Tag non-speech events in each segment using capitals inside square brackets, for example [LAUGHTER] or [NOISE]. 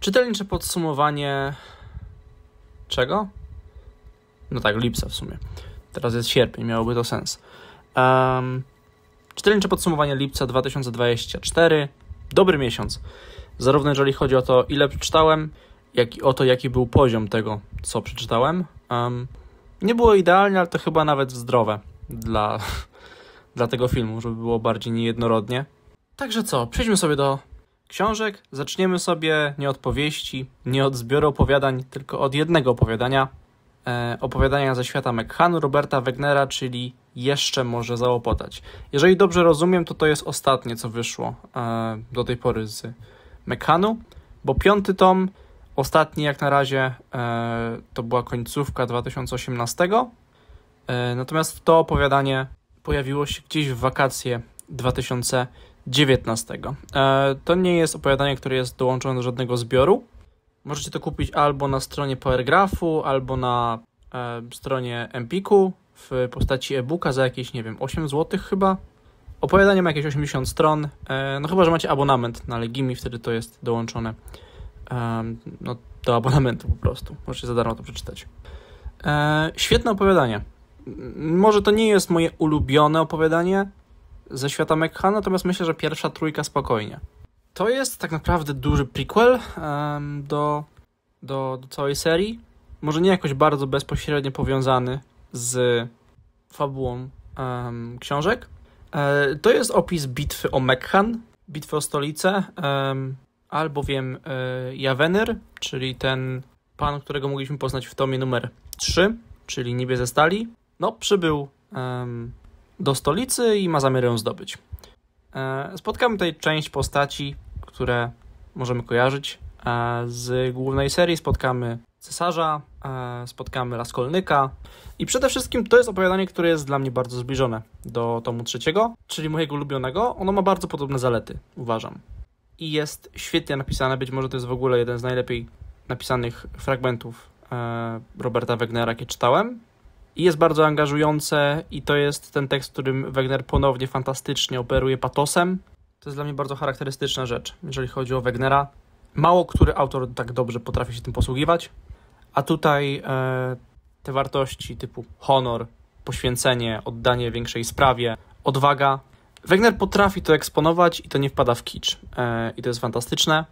Czytelnicze podsumowanie czego? No tak, lipca w sumie. Teraz jest sierpień, miałoby to sens. Um, czytelnicze podsumowanie lipca 2024. Dobry miesiąc. Zarówno jeżeli chodzi o to, ile przeczytałem, jak i o to, jaki był poziom tego, co przeczytałem. Um, nie było idealnie, ale to chyba nawet zdrowe dla, [LAUGHS] dla tego filmu, żeby było bardziej niejednorodnie. Także co, przejdźmy sobie do książek, zaczniemy sobie nie od powieści, nie od zbioru opowiadań, tylko od jednego opowiadania. E, opowiadania ze świata McHanu Roberta Wegnera, czyli Jeszcze może załopotać. Jeżeli dobrze rozumiem, to to jest ostatnie, co wyszło e, do tej pory z McHanu, bo piąty tom, ostatni jak na razie, e, to była końcówka 2018. E, natomiast to opowiadanie pojawiło się gdzieś w wakacje 2018. 19. E, to nie jest opowiadanie, które jest dołączone do żadnego zbioru. Możecie to kupić albo na stronie Powergrafu, albo na e, stronie Empiku w postaci e-booka za jakieś, nie wiem, 8 zł chyba. Opowiadanie ma jakieś 80 stron. E, no chyba, że macie abonament na Legimi, wtedy to jest dołączone no, do abonamentu po prostu. Możecie za darmo to przeczytać. Świetne opowiadanie. Może to nie jest moje ulubione opowiadanie, ze świata Mekha, natomiast myślę, że pierwsza trójka spokojnie. To jest tak naprawdę duży prequel um, do, do, do całej serii. Może nie jakoś bardzo bezpośrednio powiązany z fabułą um, książek. E, to jest opis bitwy o Mekhan, bitwy o stolicę, um, albowiem e, Jawenyr, czyli ten pan, którego mogliśmy poznać w tomie numer 3, czyli niebie ze stali, no przybył um, do stolicy i ma zamiar ją zdobyć. E, spotkamy tutaj część postaci, które możemy kojarzyć e, z głównej serii. Spotkamy cesarza, e, spotkamy Raskolnyka i przede wszystkim to jest opowiadanie, które jest dla mnie bardzo zbliżone do tomu trzeciego, czyli mojego ulubionego. Ono ma bardzo podobne zalety, uważam. I jest świetnie napisane, być może to jest w ogóle jeden z najlepiej napisanych fragmentów Roberta Wegnera, jakie czytałem i jest bardzo angażujące i to jest ten tekst, w którym Wegner ponownie fantastycznie operuje patosem. To jest dla mnie bardzo charakterystyczna rzecz, jeżeli chodzi o Wegnera. Mało który autor tak dobrze potrafi się tym posługiwać, a tutaj e, te wartości typu honor, poświęcenie, oddanie większej sprawie, odwaga. Wegner potrafi to eksponować i to nie wpada w kicz. E, I to jest fantastyczne.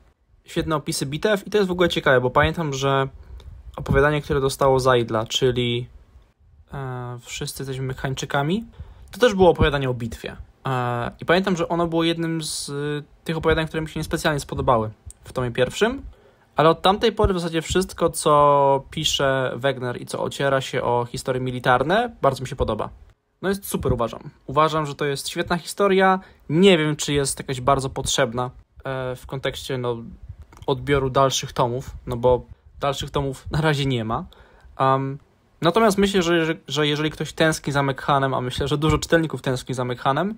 Świetne opisy bitew i to jest w ogóle ciekawe, bo pamiętam, że opowiadanie, które dostało Zajdla, czyli e, wszyscy jesteśmy Mechańczykami, to też było opowiadanie o bitwie. E, I pamiętam, że ono było jednym z e, tych opowiadań, które mi się niespecjalnie spodobały w tomie pierwszym, ale od tamtej pory w zasadzie wszystko, co pisze Wegner i co ociera się o historie militarne, bardzo mi się podoba. No jest super, uważam. Uważam, że to jest świetna historia. Nie wiem, czy jest jakaś bardzo potrzebna e, w kontekście no, odbioru dalszych tomów, no bo dalszych tomów na razie nie ma. Um, Natomiast myślę, że, że jeżeli ktoś tęskni za McHanem, a myślę, że dużo czytelników tęskni za McHanem,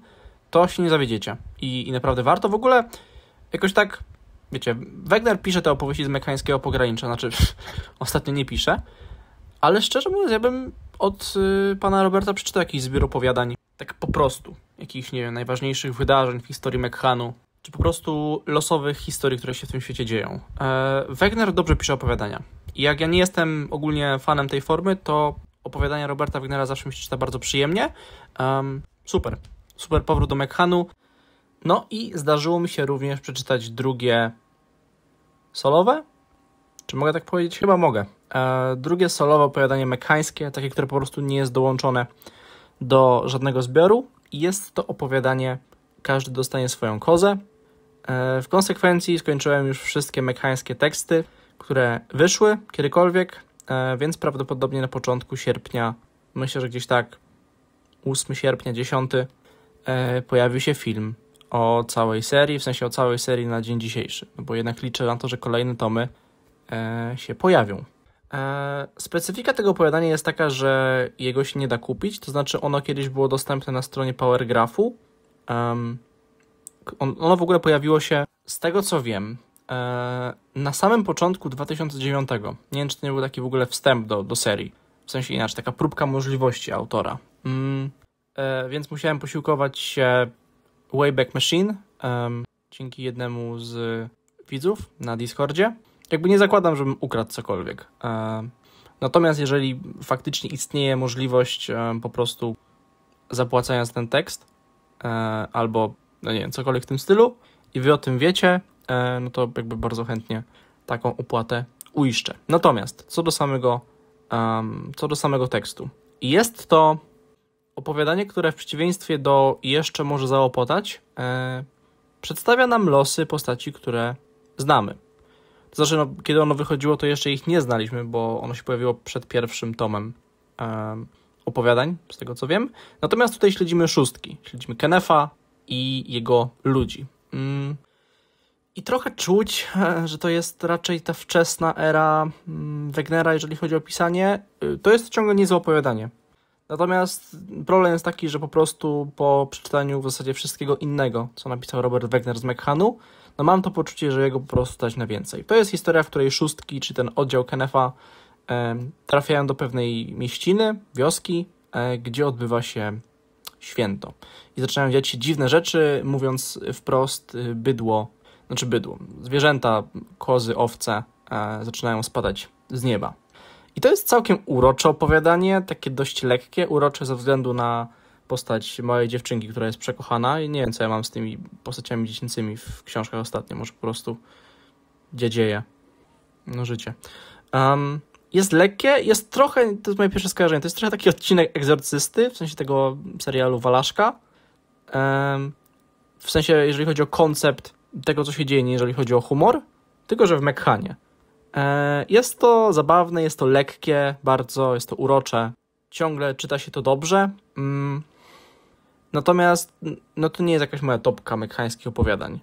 to się nie zawiedziecie. I, I naprawdę warto w ogóle jakoś tak, wiecie, Wegner pisze te opowieści z mechańskiego pogranicza, znaczy [LAUGHS] ostatnio nie pisze, ale szczerze mówiąc, ja bym od y, pana Roberta przeczytał jakiś zbiór opowiadań, tak po prostu, jakichś, nie wiem, najważniejszych wydarzeń w historii Mekhanu, czy po prostu losowych historii, które się w tym świecie dzieją. E, Wegner dobrze pisze opowiadania. I jak ja nie jestem ogólnie fanem tej formy, to opowiadania Roberta Wignera zawsze mi się czyta bardzo przyjemnie. Um, super. Super powrót do Mekhanu. No i zdarzyło mi się również przeczytać drugie solowe? Czy mogę tak powiedzieć? Chyba mogę. E, drugie solowe opowiadanie mekańskie, takie, które po prostu nie jest dołączone do żadnego zbioru. Jest to opowiadanie Każdy dostanie swoją kozę. E, w konsekwencji skończyłem już wszystkie mekańskie teksty które wyszły kiedykolwiek, e, więc prawdopodobnie na początku sierpnia, myślę, że gdzieś tak 8 sierpnia, 10 e, pojawił się film o całej serii, w sensie o całej serii na dzień dzisiejszy, no bo jednak liczę na to, że kolejne tomy e, się pojawią. Specyfika tego opowiadania jest taka, że jego się nie da kupić, to znaczy ono kiedyś było dostępne na stronie Powergrafu. Um, ono w ogóle pojawiło się, z tego co wiem, E, na samym początku 2009. Nie wiem, czy to nie był taki w ogóle wstęp do, do serii. W sensie inaczej, taka próbka możliwości autora. Mm, e, więc musiałem posiłkować się Wayback Machine e, dzięki jednemu z widzów na Discordzie. Jakby nie zakładam, żebym ukradł cokolwiek. E, natomiast jeżeli faktycznie istnieje możliwość po prostu zapłacenia za ten tekst e, albo, no nie wiem, cokolwiek w tym stylu i wy o tym wiecie, E, no to jakby bardzo chętnie taką opłatę uiszczę. Natomiast co do samego, um, co do samego tekstu. Jest to opowiadanie, które w przeciwieństwie do jeszcze może załopotać, e, przedstawia nam losy postaci, które znamy. To znaczy, no, kiedy ono wychodziło, to jeszcze ich nie znaliśmy, bo ono się pojawiło przed pierwszym tomem e, opowiadań, z tego co wiem. Natomiast tutaj śledzimy szóstki. Śledzimy Kenefa i jego ludzi. I trochę czuć, e, że to jest raczej ta wczesna era mm, Wegnera, jeżeli chodzi o pisanie. E, to jest ciągle niezłe opowiadanie. Natomiast problem jest taki, że po prostu po przeczytaniu w zasadzie wszystkiego innego, co napisał Robert Wegner z Mekhanu, no mam to poczucie, że jego po prostu stać na więcej. To jest historia, w której szóstki, czy ten oddział Kenefa e, trafiają do pewnej mieściny, wioski, e, gdzie odbywa się święto. I zaczynają dziać się dziwne rzeczy, mówiąc wprost, e, bydło znaczy bydło. Zwierzęta, kozy, owce e, zaczynają spadać z nieba. I to jest całkiem urocze opowiadanie, takie dość lekkie, urocze ze względu na postać małej dziewczynki, która jest przekochana i nie wiem, co ja mam z tymi postaciami dziecięcymi w książkach ostatnio, może po prostu dzieje. No życie. Um, jest lekkie, jest trochę, to jest moje pierwsze skojarzenie, to jest trochę taki odcinek Egzorcysty, w sensie tego serialu Walaszka. Um, w sensie, jeżeli chodzi o koncept, tego, co się dzieje, jeżeli chodzi o humor, tylko że w Mekhanie. E, jest to zabawne, jest to lekkie, bardzo jest to urocze. Ciągle czyta się to dobrze. Mm. Natomiast no to nie jest jakaś moja topka mekhańskich opowiadań.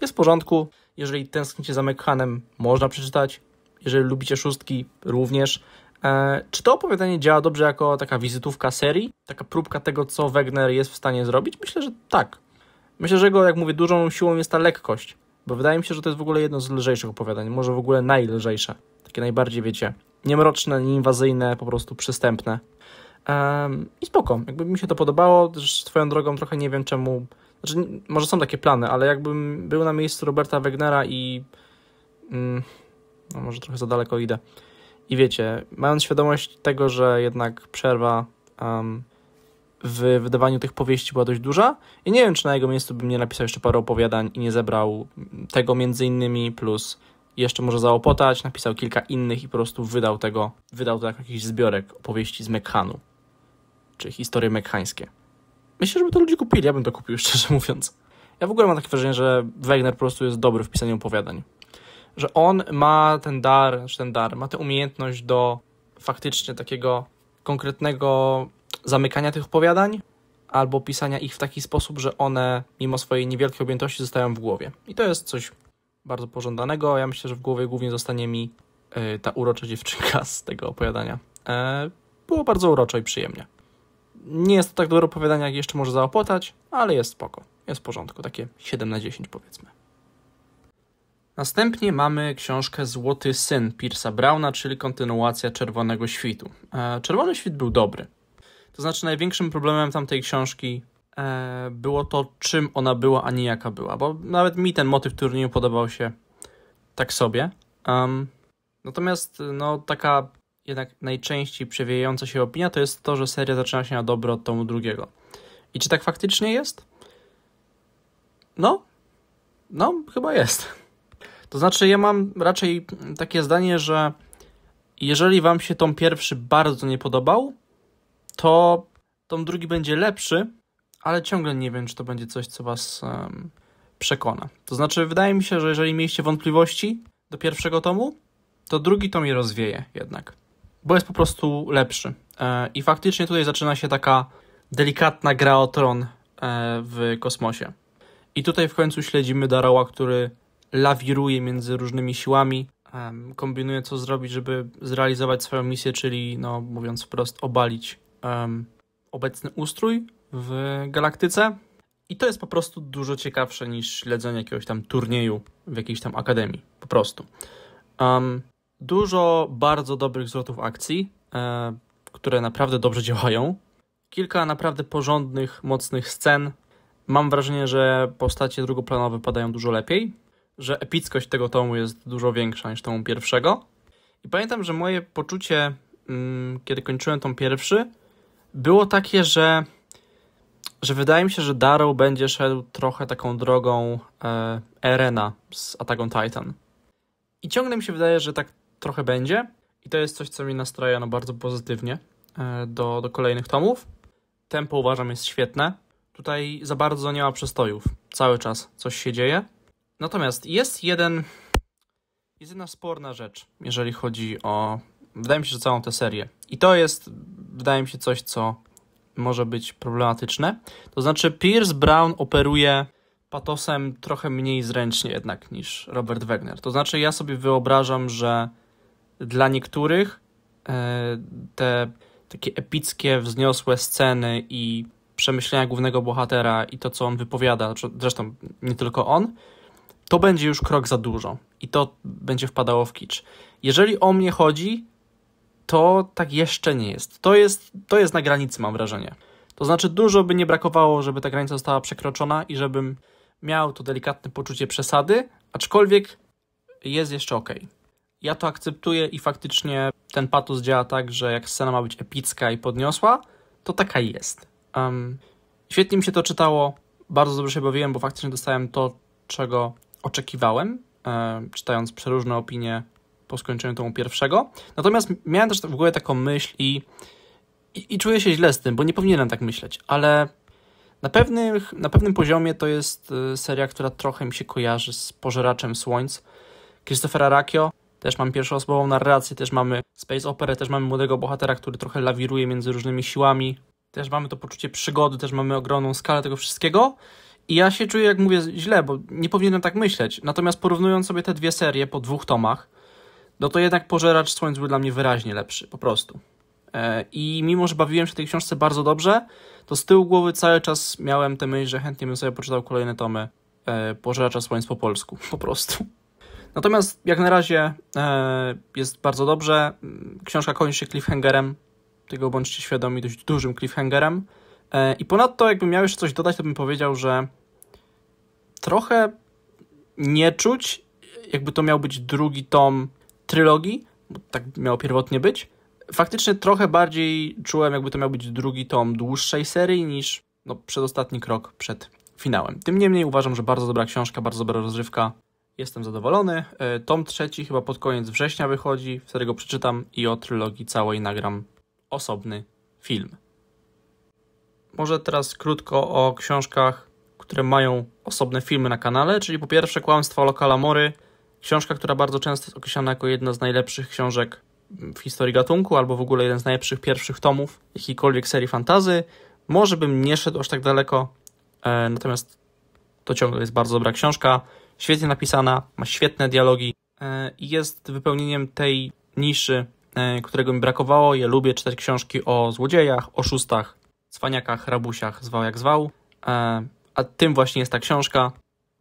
Jest w porządku. Jeżeli tęsknicie za Mekhanem, można przeczytać. Jeżeli lubicie szóstki, również. E, czy to opowiadanie działa dobrze jako taka wizytówka serii? Taka próbka tego, co Wegner jest w stanie zrobić? Myślę, że tak. Myślę, że jego, jak mówię, dużą siłą jest ta lekkość, bo wydaje mi się, że to jest w ogóle jedno z lżejszych opowiadań, może w ogóle najlżejsze, takie najbardziej, wiecie, niemroczne, nieinwazyjne, po prostu przystępne. Um, I spoko, jakby mi się to podobało, też swoją drogą trochę nie wiem czemu, znaczy może są takie plany, ale jakbym był na miejscu Roberta Wegnera i mm, no może trochę za daleko idę. I wiecie, mając świadomość tego, że jednak przerwa um, w wydawaniu tych powieści była dość duża i nie wiem, czy na jego miejscu bym nie napisał jeszcze parę opowiadań i nie zebrał tego między innymi, plus jeszcze może zaopotać, napisał kilka innych i po prostu wydał tego, wydał to jak jakiś zbiorek opowieści z Mekhanu, czy historie mekhańskie. Myślę, żeby to ludzie kupili, ja bym to kupił, [LAUGHS] szczerze mówiąc. Ja w ogóle mam takie wrażenie, że Wegner po prostu jest dobry w pisaniu opowiadań. Że on ma ten dar, czy znaczy ten dar, ma tę umiejętność do faktycznie takiego konkretnego zamykania tych opowiadań albo pisania ich w taki sposób, że one mimo swojej niewielkiej objętości zostają w głowie. I to jest coś bardzo pożądanego. Ja myślę, że w głowie głównie zostanie mi yy, ta urocza dziewczynka z tego opowiadania. E, było bardzo urocze i przyjemnie. Nie jest to tak dobre opowiadanie, jak jeszcze może zaopłatać, ale jest spoko. Jest w porządku, takie 7 na 10 powiedzmy. Następnie mamy książkę Złoty Syn Piersa Brauna, czyli kontynuacja Czerwonego Świtu. E, Czerwony Świt był dobry. To znaczy, największym problemem tamtej książki e, było to, czym ona była, a nie jaka była. Bo nawet mi ten motyw turnieju podobał się tak sobie. Um, natomiast, no, taka jednak najczęściej przewijająca się opinia to jest to, że seria zaczyna się na dobro od tomu drugiego. I czy tak faktycznie jest? No, no, chyba jest. To znaczy, ja mam raczej takie zdanie, że jeżeli wam się tom pierwszy bardzo nie podobał, to tom drugi będzie lepszy, ale ciągle nie wiem, czy to będzie coś, co Was um, przekona. To znaczy, wydaje mi się, że jeżeli mieliście wątpliwości do pierwszego tomu, to drugi tom je rozwieje jednak, bo jest po prostu lepszy. E, I faktycznie tutaj zaczyna się taka delikatna gra o tron e, w kosmosie. I tutaj w końcu śledzimy Darała, który lawiruje między różnymi siłami, kombinuje co zrobić, żeby zrealizować swoją misję, czyli, no mówiąc wprost, obalić um, obecny ustrój w galaktyce. I to jest po prostu dużo ciekawsze niż śledzenie jakiegoś tam turnieju w jakiejś tam akademii. Po prostu. Um, dużo bardzo dobrych zwrotów akcji, e, które naprawdę dobrze działają. Kilka naprawdę porządnych, mocnych scen. Mam wrażenie, że postacie drugoplanowe padają dużo lepiej, że epickość tego tomu jest dużo większa niż tomu pierwszego. I pamiętam, że moje poczucie, mm, kiedy kończyłem tom pierwszy, było takie, że, że wydaje mi się, że Darrow będzie szedł trochę taką drogą e, Erena z Atagon Titan. I ciągle mi się wydaje, że tak trochę będzie. I to jest coś, co mi nastraja no, bardzo pozytywnie e, do, do kolejnych tomów. Tempo uważam jest świetne. Tutaj za bardzo nie ma przestojów. Cały czas coś się dzieje. Natomiast jest jeden. Jest jedna sporna rzecz, jeżeli chodzi o. Wydaje mi się, że całą tę serię. I to jest wydaje mi się coś, co może być problematyczne. To znaczy, Pierce Brown operuje patosem trochę mniej zręcznie jednak niż Robert Wegner. To znaczy, ja sobie wyobrażam, że dla niektórych e, te takie epickie, wzniosłe sceny i przemyślenia głównego bohatera i to, co on wypowiada, znaczy, zresztą nie tylko on, to będzie już krok za dużo i to będzie wpadało w kicz. Jeżeli o mnie chodzi, to tak jeszcze nie jest. To jest, to jest na granicy, mam wrażenie. To znaczy, dużo by nie brakowało, żeby ta granica została przekroczona i żebym miał to delikatne poczucie przesady, aczkolwiek jest jeszcze ok. Ja to akceptuję i faktycznie ten patos działa tak, że jak scena ma być epicka i podniosła, to taka jest. Um, świetnie mi się to czytało, bardzo dobrze się bawiłem, bo faktycznie dostałem to, czego oczekiwałem, e, czytając przeróżne opinie po skończeniu tomu pierwszego. Natomiast miałem też w głowie taką myśl i, i, i czuję się źle z tym, bo nie powinienem tak myśleć, ale na, pewnych, na pewnym poziomie to jest y, seria, która trochę mi się kojarzy z Pożeraczem Słońc Christophera Rakio. Też mam pierwszoosobową narrację, też mamy space operę, też mamy młodego bohatera, który trochę lawiruje między różnymi siłami. Też mamy to poczucie przygody, też mamy ogromną skalę tego wszystkiego. I ja się czuję, jak mówię, źle, bo nie powinienem tak myśleć. Natomiast porównując sobie te dwie serie po dwóch tomach, no to jednak Pożeracz Słońc był dla mnie wyraźnie lepszy, po prostu. E, I mimo, że bawiłem się w tej książce bardzo dobrze, to z tyłu głowy cały czas miałem tę myśl, że chętnie bym sobie poczytał kolejne tomy e, Pożeracza Słońc po polsku, po prostu. Natomiast jak na razie e, jest bardzo dobrze. Książka kończy się cliffhangerem, tego bądźcie świadomi, dość dużym cliffhangerem. I ponadto, jakbym miał jeszcze coś dodać, to bym powiedział, że trochę nie czuć, jakby to miał być drugi tom trylogii, bo tak miało pierwotnie być, faktycznie trochę bardziej czułem, jakby to miał być drugi tom dłuższej serii niż no, przedostatni krok przed finałem. Tym niemniej uważam, że bardzo dobra książka, bardzo dobra rozrywka. Jestem zadowolony. E, tom trzeci chyba pod koniec września wychodzi, wtedy go przeczytam i o trylogii całej nagram osobny film. Może teraz krótko o książkach, które mają osobne filmy na kanale, czyli po pierwsze Kłamstwo Lokala Mory, Książka, która bardzo często jest określana jako jedna z najlepszych książek w historii gatunku, albo w ogóle jeden z najlepszych pierwszych tomów jakiejkolwiek serii fantazy. Może bym nie szedł aż tak daleko, e, natomiast to ciągle jest bardzo dobra książka, świetnie napisana, ma świetne dialogi e, i e, jest wypełnieniem tej niszy, e, którego mi brakowało. Ja lubię czytać książki o złodziejach, oszustach, cwaniakach, rabusiach, zwał jak zwał, e, a tym właśnie jest ta książka.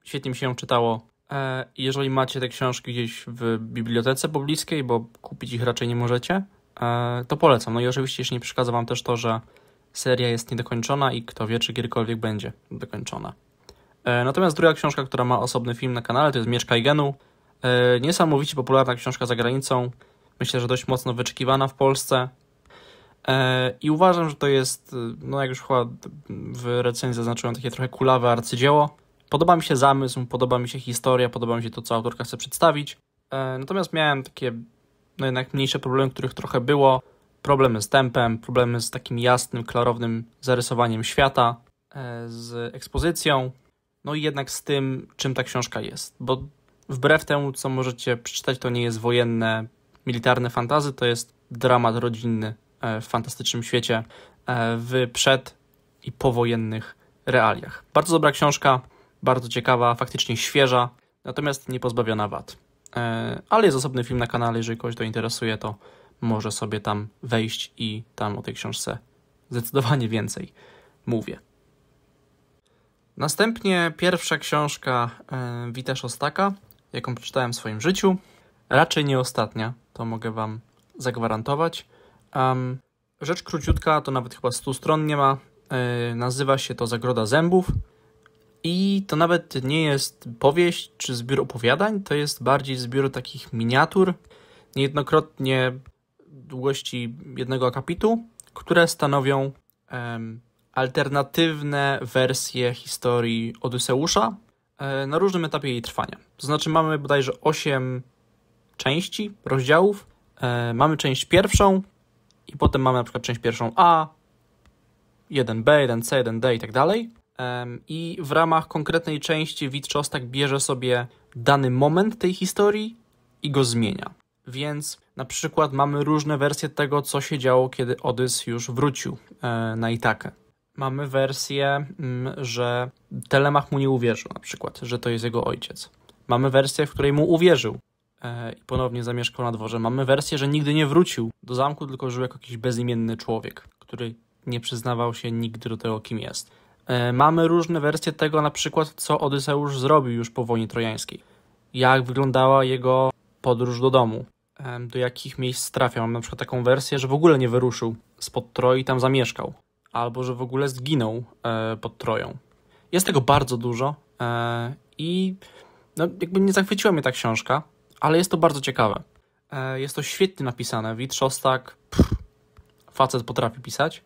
Świetnie mi się ją czytało, E, jeżeli macie te książki gdzieś w bibliotece pobliskiej, bo kupić ich raczej nie możecie, e, to polecam. No i oczywiście jeszcze nie przeszkadza Wam też to, że seria jest niedokończona i kto wie, czy kiedykolwiek będzie dokończona. E, natomiast druga książka, która ma osobny film na kanale, to jest Mieszkaj Genu. Niesamowicie popularna książka za granicą. Myślę, że dość mocno wyczekiwana w Polsce. I uważam, że to jest, no jak już chyba w recenzji zaznaczyłem, takie trochę kulawe arcydzieło Podoba mi się zamysł, podoba mi się historia, podoba mi się to, co autorka chce przedstawić. E, natomiast miałem takie, no jednak mniejsze problemy, których trochę było. Problemy z tempem, problemy z takim jasnym, klarownym zarysowaniem świata, e, z ekspozycją, no i jednak z tym, czym ta książka jest. Bo wbrew temu, co możecie przeczytać, to nie jest wojenne, militarne fantazy, to jest dramat rodzinny e, w fantastycznym świecie, w przed i powojennych realiach. Bardzo dobra książka, bardzo ciekawa, faktycznie świeża, natomiast nie pozbawiona wad. E, ale jest osobny film na kanale, jeżeli kogoś to interesuje, to może sobie tam wejść i tam o tej książce zdecydowanie więcej mówię. Następnie pierwsza książka e, Witesz Ostaka, jaką przeczytałem w swoim życiu. Raczej nie ostatnia, to mogę Wam zagwarantować. Um, rzecz króciutka, to nawet chyba 100 stron nie ma. Yy, nazywa się to Zagroda Zębów. I to nawet nie jest powieść czy zbiór opowiadań, to jest bardziej zbiór takich miniatur, niejednokrotnie długości jednego akapitu, które stanowią em, alternatywne wersje historii Odyseusza e, na różnym etapie jej trwania. To znaczy mamy bodajże 8 części, rozdziałów. E, mamy część pierwszą i potem mamy na przykład część pierwszą A, 1B, 1C, 1D i tak dalej. I w ramach konkretnej części Wit Szostak bierze sobie dany moment tej historii i go zmienia. Więc na przykład mamy różne wersje tego, co się działo, kiedy Odys już wrócił e, na Itakę. Mamy wersję, mm, że Telemach mu nie uwierzył, na przykład, że to jest jego ojciec. Mamy wersję, w której mu uwierzył e, i ponownie zamieszkał na dworze. Mamy wersję, że nigdy nie wrócił do zamku, tylko żył jako jakiś bezimienny człowiek, który nie przyznawał się nigdy do tego, kim jest. E, mamy różne wersje tego, na przykład, co Odyseusz zrobił już po wojnie trojańskiej. Jak wyglądała jego podróż do domu, e, do jakich miejsc trafiał. Mam na przykład taką wersję, że w ogóle nie wyruszył spod Troi i tam zamieszkał, albo że w ogóle zginął e, pod Troją. Jest tego bardzo dużo i no, jakby nie zachwyciła mnie ta książka, ale jest to bardzo ciekawe. Jest to świetnie napisane. Wit Szostak, pff, facet potrafi pisać.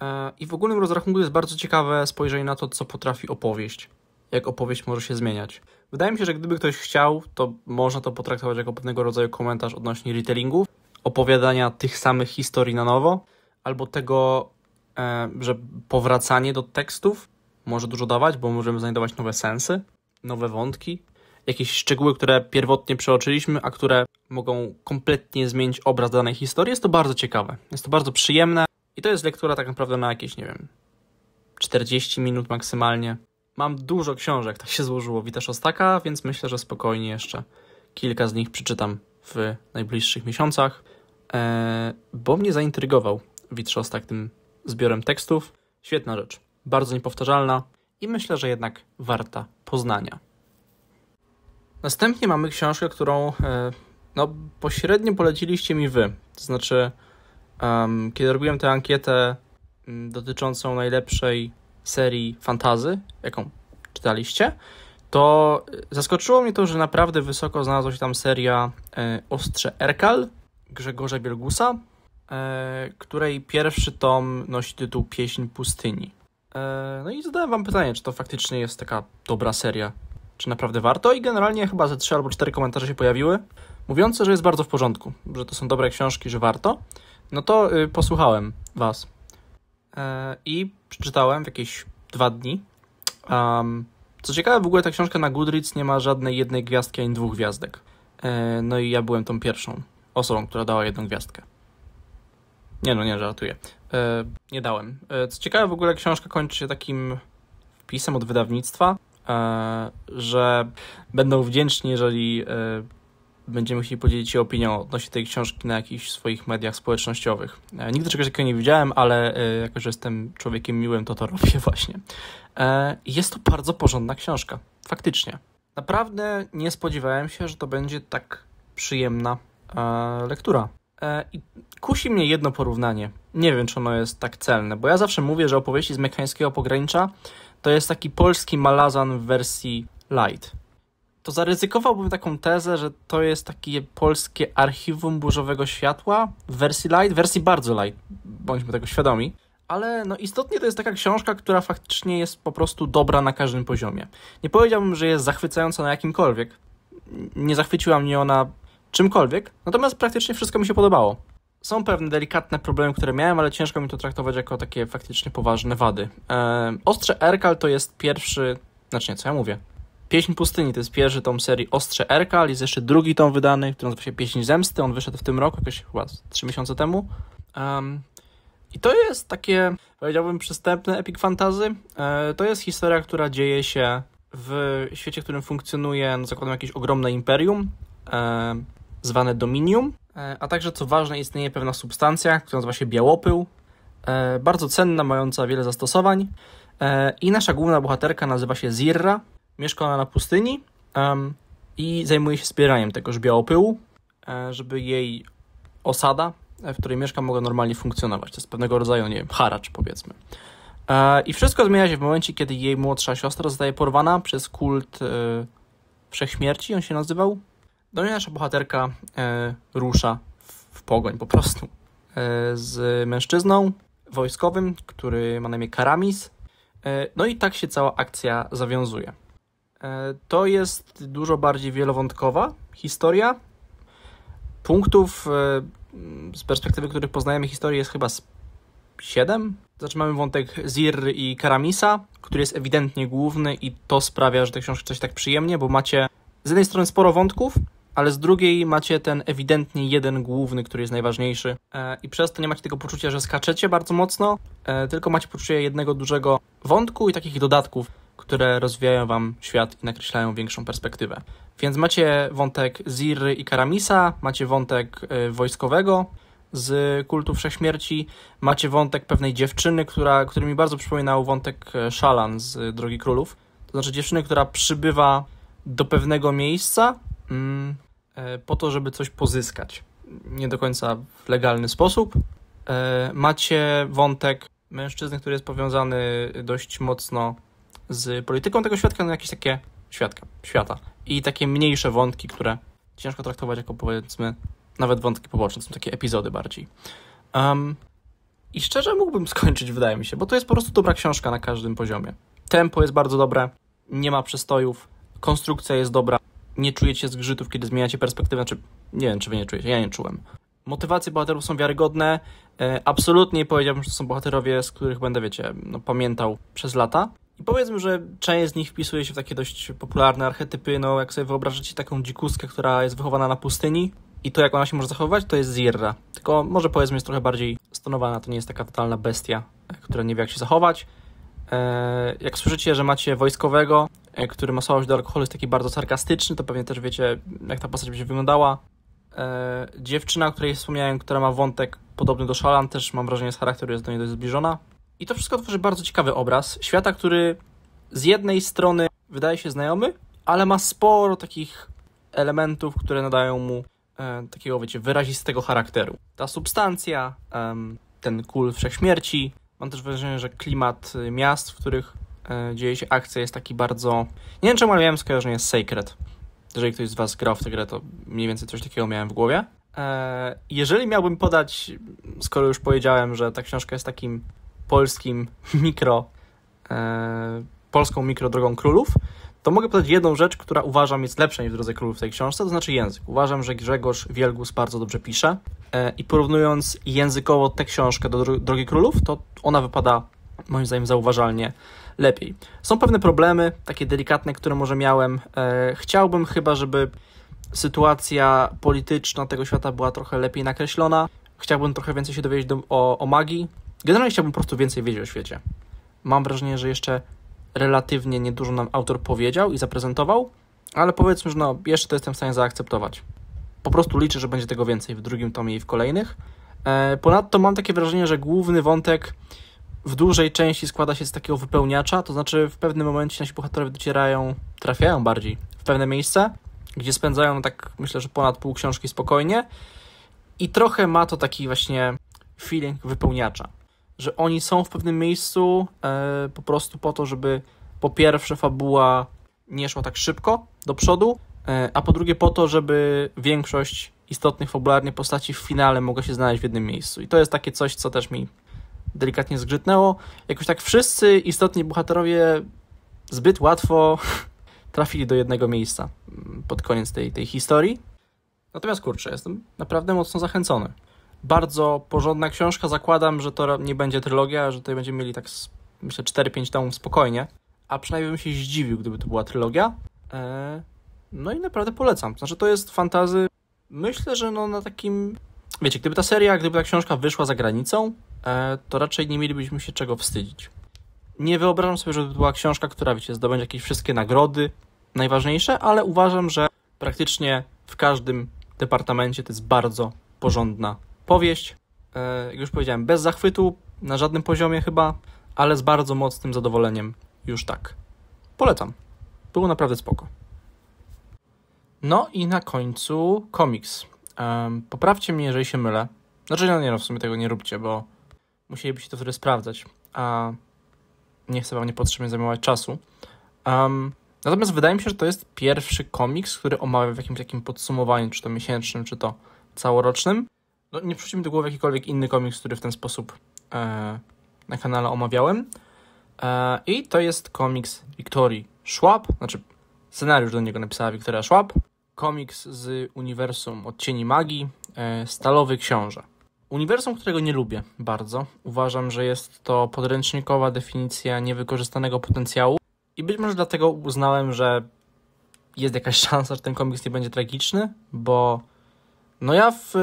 E, I w ogólnym rozrachunku jest bardzo ciekawe spojrzenie na to, co potrafi opowieść, jak opowieść może się zmieniać. Wydaje mi się, że gdyby ktoś chciał, to można to potraktować jako pewnego rodzaju komentarz odnośnie retellingów, opowiadania tych samych historii na nowo, albo tego, e, że powracanie do tekstów może dużo dawać, bo możemy znajdować nowe sensy, nowe wątki, jakieś szczegóły, które pierwotnie przeoczyliśmy, a które mogą kompletnie zmienić obraz danej historii. Jest to bardzo ciekawe, jest to bardzo przyjemne. I to jest lektura tak naprawdę na jakieś, nie wiem, 40 minut maksymalnie. Mam dużo książek, tak się złożyło, Wita Ostaka więc myślę, że spokojnie jeszcze kilka z nich przeczytam w najbliższych miesiącach, e, bo mnie zaintrygował Wit Ostak tym zbiorem tekstów. Świetna rzecz, bardzo niepowtarzalna i myślę, że jednak warta poznania. Następnie mamy książkę, którą e, no, pośrednio poleciliście mi wy, to znaczy Um, kiedy robiłem tę ankietę mm, dotyczącą najlepszej serii fantazy, jaką czytaliście, to e, zaskoczyło mnie to, że naprawdę wysoko znalazła się tam seria e, Ostrze Erkal Grzegorza Bielgusa, e, której pierwszy tom nosi tytuł Pieśń Pustyni. E, no i zadałem wam pytanie, czy to faktycznie jest taka dobra seria, czy naprawdę warto i generalnie chyba ze trzy albo cztery komentarze się pojawiły, mówiące, że jest bardzo w porządku, że to są dobre książki, że warto. No to y, posłuchałem was y, i przeczytałem w jakieś dwa dni. Um, co ciekawe, w ogóle ta książka na Goodreads nie ma żadnej jednej gwiazdki ani dwóch gwiazdek. Y, no i ja byłem tą pierwszą osobą, która dała jedną gwiazdkę. Nie no, nie żartuję. E, nie dałem. co ciekawe, w ogóle książka kończy się takim wpisem od wydawnictwa, że będą wdzięczni, jeżeli będziemy chcieli podzielić się opinią odnośnie tej książki na jakichś swoich mediach społecznościowych. E, nigdy czegoś takiego nie widziałem, ale e, jako, że jestem człowiekiem miłym, to to [LAUGHS] robię właśnie. E, jest to bardzo porządna książka, faktycznie. Naprawdę nie spodziewałem się, że to będzie tak przyjemna lektura. I kusi mnie jedno porównanie. Nie wiem, czy ono jest tak celne, bo ja zawsze mówię, że opowieści z mechańskiego pogranicza to jest taki polski malazan w wersji light to zaryzykowałbym taką tezę, że to jest takie polskie archiwum burzowego światła w wersji light, w wersji bardzo light, bądźmy tego świadomi. Ale no istotnie to jest taka książka, która faktycznie jest po prostu dobra na każdym poziomie. Nie powiedziałbym, że jest zachwycająca na jakimkolwiek. Nie zachwyciła mnie ona czymkolwiek, natomiast praktycznie wszystko mi się podobało. Są pewne delikatne problemy, które miałem, ale ciężko mi to traktować jako takie faktycznie poważne wady. Eee, Ostrze Erkal to jest pierwszy. Znaczy, nie, co ja mówię? Pieśń Pustyni to jest pierwszy tom serii Ostrze Erkal i jest jeszcze drugi tom wydany, który nazywa się Pieśń Zemsty. On wyszedł w tym roku, jakoś chyba trzy miesiące temu. Um, I to jest takie, powiedziałbym, przystępne epic fantazy. E, to jest historia, która dzieje się w świecie, w którym funkcjonuje, no, zakładam, jakieś ogromne imperium e, zwane Dominium, e, a także, co ważne, istnieje pewna substancja, która nazywa się białopył, e, bardzo cenna, mająca wiele zastosowań. E, I nasza główna bohaterka nazywa się Zirra, mieszka ona na pustyni um, i zajmuje się zbieraniem tegoż białopyłu, e, żeby jej osada, w której mieszka, mogła normalnie funkcjonować. To jest pewnego rodzaju, nie wiem, haracz powiedzmy. E, I wszystko zmienia się w momencie, kiedy jej młodsza siostra zostaje porwana przez kult e, Wszechśmierci, on się nazywał. Do no niej nasza bohaterka rusza w pogoń po prostu z mężczyzną wojskowym, który ma na imię Karamis. No i tak się cała akcja zawiązuje. E, to jest dużo bardziej wielowątkowa historia. Punktów e, z perspektywy których poznajemy historię jest chyba siedem. 7. Zaczynamy wątek Zir i Karamisa, który jest ewidentnie główny i to sprawia, że te książki coś tak przyjemnie, bo macie z jednej strony sporo wątków, ale z drugiej macie ten ewidentnie jeden główny, który jest najważniejszy e, i przez to nie macie tego poczucia, że skaczecie bardzo mocno, tylko macie poczucie jednego dużego wątku i takich dodatków które rozwijają wam świat i nakreślają większą perspektywę. Więc macie wątek Ziry i Karamisa, macie wątek y, wojskowego z kultu wszechśmierci, macie wątek pewnej dziewczyny, która, który mi bardzo przypominał wątek y, Szalan z Drogi Królów. To znaczy dziewczyny, która przybywa do pewnego miejsca mm, e, po to, żeby coś pozyskać. Nie do końca w legalny sposób. E, macie wątek mężczyzny, który jest powiązany dość mocno z polityką tego świadka na no jakieś takie świadka, świata i takie mniejsze wątki, które ciężko traktować jako powiedzmy nawet wątki poboczne, są takie epizody bardziej. Um, I szczerze mógłbym [LAUGHS] skończyć, wydaje mi się, bo to jest po prostu dobra książka na każdym poziomie. Tempo jest bardzo dobre, nie ma przestojów, konstrukcja jest dobra, nie czujecie zgrzytów, kiedy zmieniacie perspektywę, czy nie wiem, czy wy nie czujecie, ja nie czułem. Motywacje bohaterów są wiarygodne, e, absolutnie powiedziałbym, że to są bohaterowie, z których będę, wiecie, no, pamiętał przez lata, i powiedzmy, że część z nich wpisuje się w takie dość popularne archetypy. No, jak sobie wyobrażacie taką dzikuskę, która jest wychowana na pustyni, i to, jak ona się może zachowywać, to jest Zierra. Tylko może powiedzmy jest trochę bardziej stonowana, to nie jest taka totalna bestia, e, która nie wie jak się zachować. E, jak słyszycie, że macie wojskowego, e, który ma słabość do alkoholu, jest taki bardzo sarkastyczny, to pewnie też wiecie, jak ta postać będzie wyglądała. Dziewczyna, o której wspomniałem, która ma wątek podobny do Szalan, też mam wrażenie z charakteru jest do niej dość zbliżona. I to wszystko tworzy bardzo ciekawy obraz świata, który z jednej strony wydaje się znajomy, ale ma sporo takich elementów, które nadają mu e, takiego, wiecie, wyrazistego charakteru. Ta substancja, e, ten kul wszechśmierci. Mam też wrażenie, że klimat miast, w których e, dzieje się akcja, jest taki bardzo. Nie wiem, czemu, ale miałem skojarzenie z Sacred. Jeżeli ktoś z Was grał w tę grę, to mniej więcej coś takiego miałem w głowie. E, jeżeli miałbym podać, skoro już powiedziałem, że ta książka jest takim polskim mikro, e, polską mikrodrogą królów, to mogę podać jedną rzecz, która uważam jest lepsza niż w drodze królów w tej książce, to znaczy język. Uważam, że Grzegorz Wielgus bardzo dobrze pisze e, i porównując językowo tę książkę do Drogi Królów, to ona wypada moim zdaniem zauważalnie lepiej. Są pewne problemy, takie delikatne, które może miałem. E, chciałbym chyba, żeby sytuacja polityczna tego świata była trochę lepiej nakreślona. Chciałbym trochę więcej się dowiedzieć do, o, o magii, Generalnie chciałbym po prostu więcej wiedzieć o świecie. Mam wrażenie, że jeszcze relatywnie niedużo nam autor powiedział i zaprezentował, ale powiedzmy, że no, jeszcze to jestem w stanie zaakceptować. Po prostu liczę, że będzie tego więcej w drugim tomie i w kolejnych. E, ponadto mam takie wrażenie, że główny wątek w dużej części składa się z takiego wypełniacza, to znaczy w pewnym momencie nasi bohaterowie docierają, trafiają bardziej w pewne miejsce, gdzie spędzają no tak myślę, że ponad pół książki spokojnie i trochę ma to taki właśnie feeling wypełniacza że oni są w pewnym miejscu e, po prostu po to, żeby po pierwsze fabuła nie szła tak szybko do przodu, e, a po drugie po to, żeby większość istotnych fabularnie postaci w finale mogła się znaleźć w jednym miejscu. I to jest takie coś, co też mi delikatnie zgrzytnęło. Jakoś tak wszyscy istotni bohaterowie zbyt łatwo [LAUGHS] trafili do jednego miejsca mm, pod koniec tej, tej historii. Natomiast kurczę, jestem naprawdę mocno zachęcony bardzo porządna książka. Zakładam, że to nie będzie trylogia, że tutaj będziemy mieli tak, myślę, 4-5 tomów spokojnie. A przynajmniej bym się zdziwił, gdyby to była trylogia. Eee, no i naprawdę polecam. Znaczy, to jest fantazy. Myślę, że no na takim. Wiecie, gdyby ta seria, gdyby ta książka wyszła za granicą, eee, to raczej nie mielibyśmy się czego wstydzić. Nie wyobrażam sobie, żeby to była książka, która, wiecie, zdobędzie jakieś wszystkie nagrody najważniejsze, ale uważam, że praktycznie w każdym departamencie to jest bardzo porządna powieść, e, jak już powiedziałem, bez zachwytu, na żadnym poziomie chyba, ale z bardzo mocnym zadowoleniem, już tak. Polecam. Było naprawdę spoko. No i na końcu komiks. poprawcie mnie, jeżeli się mylę. Znaczy, no nie, no w sumie tego nie róbcie, bo musielibyście to wtedy sprawdzać, a nie chcę wam niepotrzebnie zajmować czasu. Um, natomiast wydaje mi się, że to jest pierwszy komiks, który omawiam w jakimś takim podsumowaniu, czy to miesięcznym, czy to całorocznym. No, nie przychodzi mi do głowy jakikolwiek inny komiks, który w ten sposób e, na kanale omawiałem. E, I to jest komiks Wiktorii Schwab, znaczy scenariusz do niego napisała Wiktoria Schwab. Komiks z uniwersum Odcieni Magii, e, Stalowy Książę. Uniwersum, którego nie lubię bardzo. Uważam, że jest to podręcznikowa definicja niewykorzystanego potencjału i być może dlatego uznałem, że jest jakaś [LAUGHS] szansa, że ten komiks nie będzie tragiczny, bo no ja w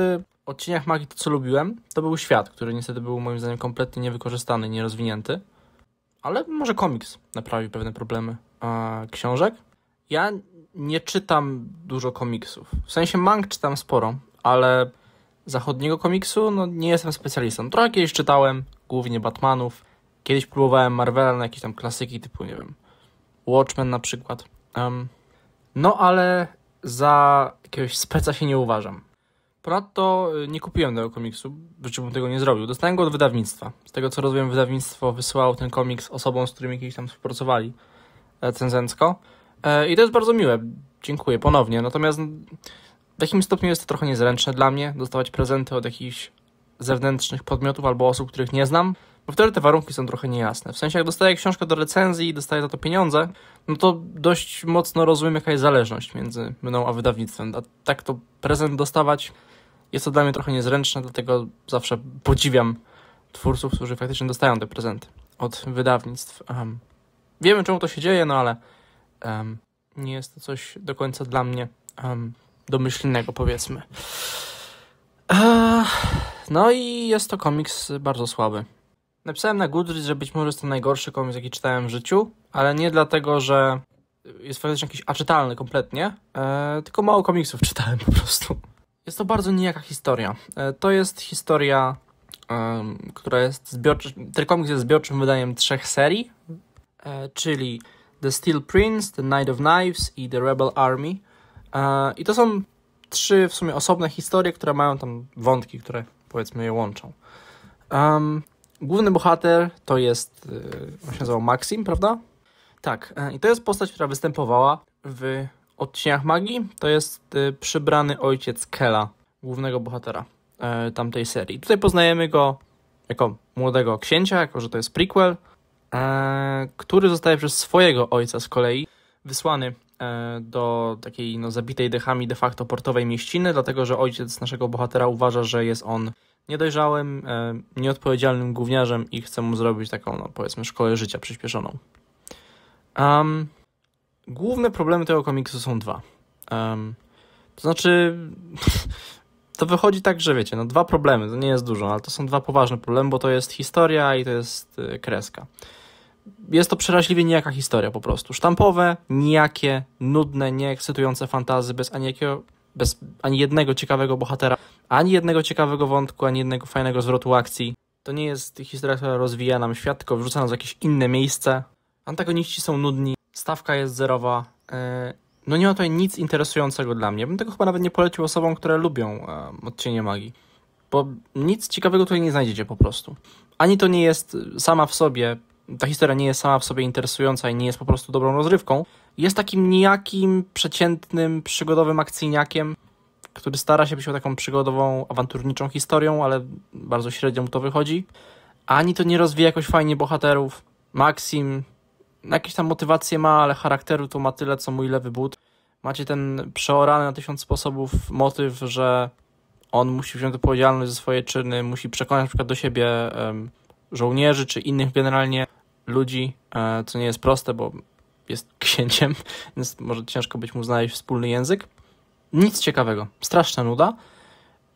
odcieniach magii to, co lubiłem, to był świat, który niestety był moim zdaniem kompletnie niewykorzystany, nierozwinięty. Ale może komiks naprawił pewne problemy A książek. Ja nie czytam dużo komiksów. W sensie mang czytam sporo, ale zachodniego komiksu no, nie jestem specjalistą. Trochę kiedyś czytałem, głównie Batmanów. Kiedyś próbowałem Marvela na jakieś tam klasyki typu, nie wiem, Watchmen na przykład. Um, no ale za jakiegoś speca się nie uważam. Ponadto y, nie kupiłem tego komiksu, w bym tego nie zrobił. Dostałem go od wydawnictwa. Z tego co rozumiem, wydawnictwo wysyłało ten komiks osobom, z którymi kiedyś tam współpracowali recenzencko. E, I to jest bardzo miłe. Dziękuję ponownie. Natomiast mm, w jakimś stopniu jest to trochę niezręczne dla mnie, dostawać prezenty od jakichś zewnętrznych podmiotów albo osób, których nie znam, bo wtedy te warunki są trochę niejasne. W sensie, jak dostaję książkę do recenzji i dostaję za to pieniądze, no to dość mocno rozumiem, jaka jest zależność między mną a wydawnictwem. A tak to prezent dostawać jest to dla mnie trochę niezręczne, dlatego zawsze podziwiam twórców, którzy faktycznie dostają te prezenty od wydawnictw. Um, wiemy, czemu to się dzieje, no ale um, nie jest to coś do końca dla mnie um, domyślnego, powiedzmy. Eee, no i jest to komiks bardzo słaby. Napisałem na Goodreads, że być może jest to najgorszy komiks, jaki czytałem w życiu, ale nie dlatego, że jest faktycznie jakiś aczytalny kompletnie, eee, tylko mało komiksów [LAUGHS] czytałem po prostu. Jest to bardzo niejaka historia. E, to jest historia, która jest zbiorczy, Trykomiks jest zbiorczym wydaniem trzech serii, e, czyli The Steel Prince, The Knight of Knives i The Rebel Army. E, I to są trzy w sumie osobne historie, które mają tam wątki, które powiedzmy je łączą. główny bohater to jest, on się nazywał Maxim, prawda? Tak, i to jest postać, która występowała w odcieniach magii to jest y, przybrany ojciec Kela, głównego bohatera e, tamtej serii. Tutaj poznajemy go jako młodego księcia, jako że to jest prequel, e, który zostaje przez swojego ojca z kolei wysłany e, do takiej no, zabitej dechami de facto portowej mieściny, dlatego że ojciec naszego bohatera uważa, że jest on niedojrzałym, nieodpowiedzialnym gówniarzem i chce mu zrobić taką, no, powiedzmy, szkołę życia przyspieszoną. Um, Główne problemy tego komiksu są dwa. Um, to znaczy, [LAUGHS] to wychodzi tak, że wiecie, no dwa problemy, to nie jest dużo, ale to są dwa poważne problemy, bo to jest historia i to jest y, kreska. Jest to przeraźliwie nijaka historia po prostu. Sztampowe, nijakie, nudne, nieekscytujące fantazy, bez ani, jakiego, bez ani jednego ciekawego bohatera, ani jednego ciekawego wątku, ani jednego fajnego zwrotu akcji. To nie jest historia, która rozwija nam świat, tylko wrzuca nas w jakieś inne miejsce. Antagoniści są nudni, stawka jest zerowa. E, no nie ma tutaj nic interesującego dla mnie. bym tego chyba nawet nie polecił osobom, które lubią e, odcienie magii. Bo nic ciekawego tutaj nie znajdziecie po prostu. Ani to nie jest sama w sobie, ta historia nie jest sama w sobie interesująca i nie jest po prostu dobrą rozrywką. Jest takim nijakim, przeciętnym, przygodowym akcyjniakiem, który stara się być taką przygodową, awanturniczą historią, ale bardzo średnio mu to wychodzi. Ani to nie rozwija jakoś fajnie bohaterów. Maxim no, jakieś tam motywacje ma, ale charakteru to ma tyle, co mój lewy but. Macie ten przeorany na tysiąc sposobów motyw, że on musi wziąć odpowiedzialność za swoje czyny, musi przekonać na przykład do siebie żołnierzy czy innych generalnie ludzi, e, co nie jest proste, bo jest [LAUGHS] księciem, więc może ciężko być mu znaleźć wspólny język. Nic ciekawego, straszna nuda.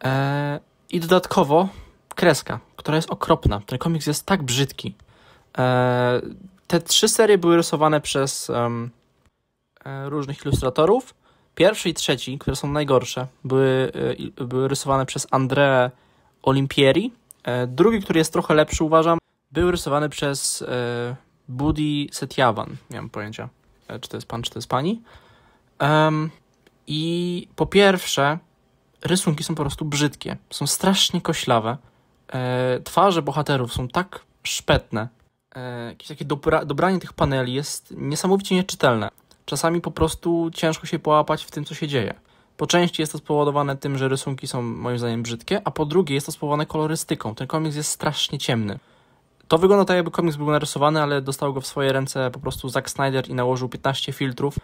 E, I dodatkowo kreska, która jest okropna. Ten komiks jest tak brzydki. E, te trzy serie były rysowane przez um, różnych ilustratorów. Pierwszy i trzeci, które są najgorsze, były, e, były rysowane przez André Olimpieri. E, drugi, który jest trochę lepszy, uważam, był rysowany przez Budi Setiawan. Nie mam pojęcia, czy to jest pan, czy to jest pani. Um, I po pierwsze, rysunki są po prostu brzydkie. Są strasznie koślawe. E, twarze bohaterów są tak szpetne, E, jakieś takie dobra, dobranie tych paneli jest niesamowicie nieczytelne. Czasami po prostu ciężko się połapać w tym, co się dzieje. Po części jest to spowodowane tym, że rysunki są moim zdaniem brzydkie, a po drugie jest to spowodowane kolorystyką. Ten komiks jest strasznie ciemny. To wygląda tak, jakby komiks był narysowany, ale dostał go w swoje ręce po prostu Zack Snyder i nałożył 15 filtrów,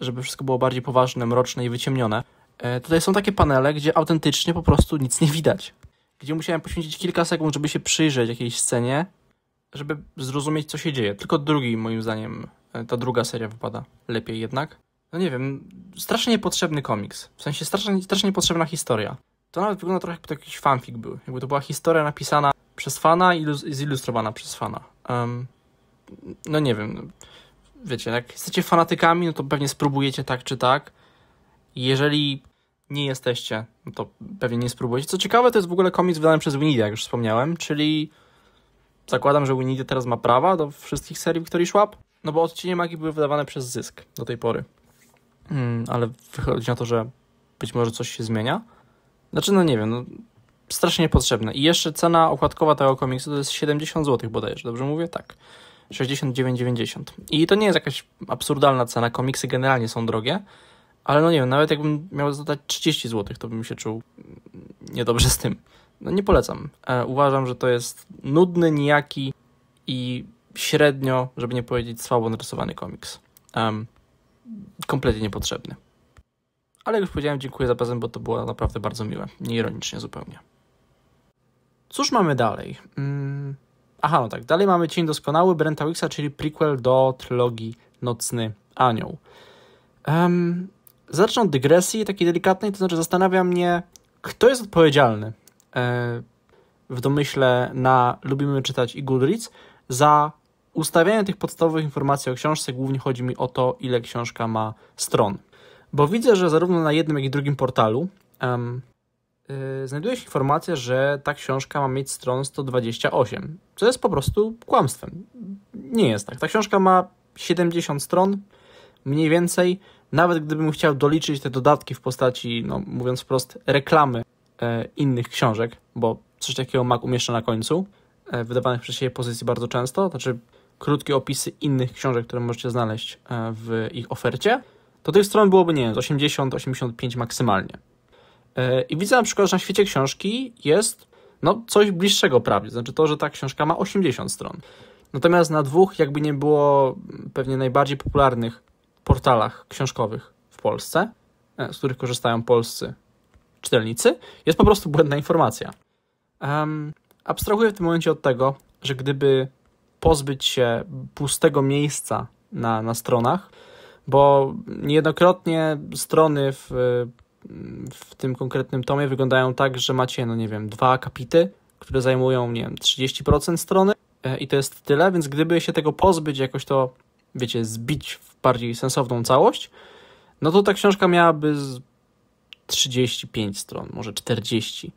żeby wszystko było bardziej poważne, mroczne i wyciemnione. E, tutaj są takie panele, gdzie autentycznie po prostu nic nie widać. Gdzie musiałem poświęcić kilka sekund, żeby się przyjrzeć jakiejś scenie, żeby zrozumieć, co się dzieje. Tylko drugi, moim zdaniem, e, ta druga seria wypada lepiej jednak. No nie wiem, strasznie niepotrzebny komiks. W sensie strasznie, strasznie niepotrzebna historia. To nawet wygląda trochę jakby to jakiś fanfic był. Jakby to była historia napisana przez fana i zilustrowana przez fana. Um, no nie wiem, no, wiecie, jak jesteście fanatykami, no to pewnie spróbujecie tak czy tak. Jeżeli nie jesteście, no to pewnie nie spróbujecie. Co ciekawe, to jest w ogóle komiks wydany przez Winida, jak już wspomniałem, czyli zakładam, że Winnie teraz ma prawa do wszystkich serii Victory Schwab, no bo odcienie magii były wydawane przez zysk do tej pory. Hmm, ale wychodzi na to, że być może coś się zmienia. Znaczy, no nie wiem, no, strasznie niepotrzebne. I jeszcze cena okładkowa tego komiksu to jest 70 zł bodajże, dobrze mówię? Tak. 69,90. I to nie jest jakaś absurdalna cena, komiksy generalnie są drogie, ale no nie wiem, nawet jakbym miał zadać 30 zł, to bym się czuł niedobrze z tym. No nie polecam. E, uważam, że to jest nudny, nijaki i średnio, żeby nie powiedzieć słabo narysowany komiks. kompletnie niepotrzebny. Ale jak już powiedziałem, dziękuję za prezent, bo to było naprawdę bardzo miłe. Nieironicznie zupełnie. Cóż mamy dalej? Mm, aha, no tak. Dalej mamy Cień Doskonały Brenta Wixa, czyli prequel do trilogii Nocny Anioł. Um, zacznę od dygresji, takiej delikatnej, to znaczy zastanawia mnie, kto jest odpowiedzialny E, w domyśle na Lubimy Czytać i Goodreads za ustawianie tych podstawowych informacji o książce. Głównie chodzi mi o to, ile książka ma stron. Bo widzę, że zarówno na jednym, jak i drugim portalu um, yy, znajduje się informacja, że ta książka ma mieć stron 128, co jest po prostu kłamstwem. Nie jest tak. Ta książka ma 70 stron, mniej więcej. Nawet gdybym chciał doliczyć te dodatki w postaci, no, mówiąc wprost, reklamy E, innych książek, bo coś takiego Mac umieszcza na końcu, e, wydawanych przez siebie pozycji bardzo często, znaczy krótkie opisy innych książek, które możecie znaleźć e, w ich ofercie, to tych stron byłoby, nie wiem, 80-85 maksymalnie. I widzę na przykład, że na świecie książki jest no, coś bliższego prawie, znaczy to, że ta książka ma 80 stron. Natomiast na dwóch, jakby nie było pewnie najbardziej popularnych portalach książkowych w Polsce, z których korzystają polscy czytelnicy, jest po prostu błędna informacja. Um, abstrahuję w tym momencie od tego, że gdyby pozbyć się pustego miejsca na, na stronach, bo niejednokrotnie strony w, w tym konkretnym tomie wyglądają tak, że macie, no nie wiem, dwa akapity, które zajmują, nie wiem, 30% strony e, i to jest tyle, więc gdyby się tego pozbyć, jakoś to, wiecie, zbić w bardziej sensowną całość, no to ta książka miałaby 35 stron, może 40.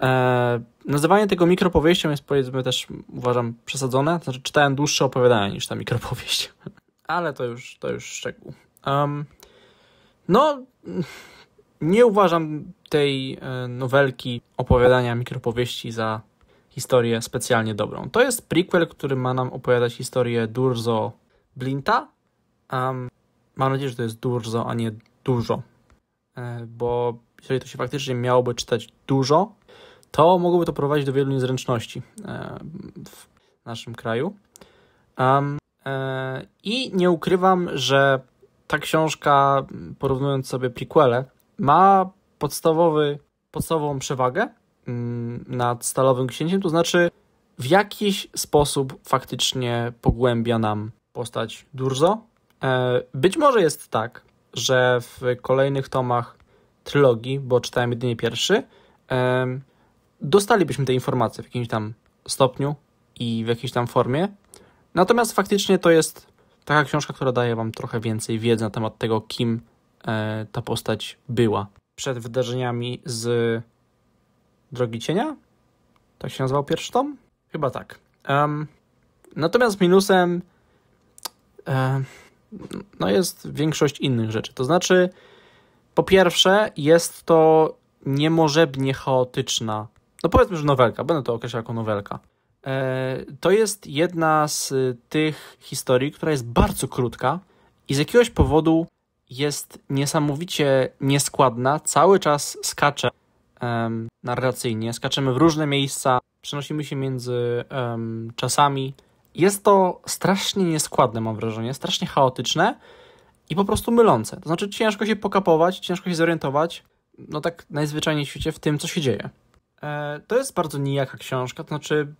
Eee, nazywanie tego mikropowieścią jest powiedzmy też uważam przesadzone, znaczy czytałem dłuższe opowiadania niż ta mikropowieść, [LAUGHS] ale to już, to już szczegół. Um, no, nie uważam tej e, nowelki opowiadania mikropowieści za historię specjalnie dobrą. To jest prequel, który ma nam opowiadać historię Durzo Blinta. Um, mam nadzieję, że to jest Durzo, a nie Dużo, E, bo jeżeli to się faktycznie miałoby czytać dużo, to mogłoby to prowadzić do wielu niezręczności e, w naszym kraju. E, I nie ukrywam, że ta książka, porównując sobie prequele, ma podstawowy, podstawową przewagę mm, nad Stalowym Księciem, to znaczy w jakiś sposób faktycznie pogłębia nam postać Durzo. Być może jest tak, że w kolejnych tomach trylogii, bo czytałem jedynie pierwszy, dostalibyśmy te informacje w jakimś tam stopniu i w jakiejś tam formie. Natomiast faktycznie to jest taka książka, która daje Wam trochę więcej wiedzy na temat tego, kim e, ta postać była przed wydarzeniami z Drogi Cienia. Tak się nazywał pierwszy tom? Chyba tak. Um, natomiast minusem. Um, no jest większość innych rzeczy. To znaczy, po pierwsze, jest to niemożebnie chaotyczna, no powiedzmy, że nowelka, będę to określał jako nowelka. E, to jest jedna z tych historii, która jest bardzo krótka i z jakiegoś powodu jest niesamowicie nieskładna, cały czas skacze um, narracyjnie, skaczemy w różne miejsca, przenosimy się między um, czasami, jest to strasznie nieskładne, mam wrażenie, strasznie chaotyczne i po prostu mylące. To znaczy, ciężko się pokapować, ciężko się zorientować, no tak najzwyczajniej w świecie, w tym, co się dzieje. E, to jest bardzo nijaka książka, to znaczy,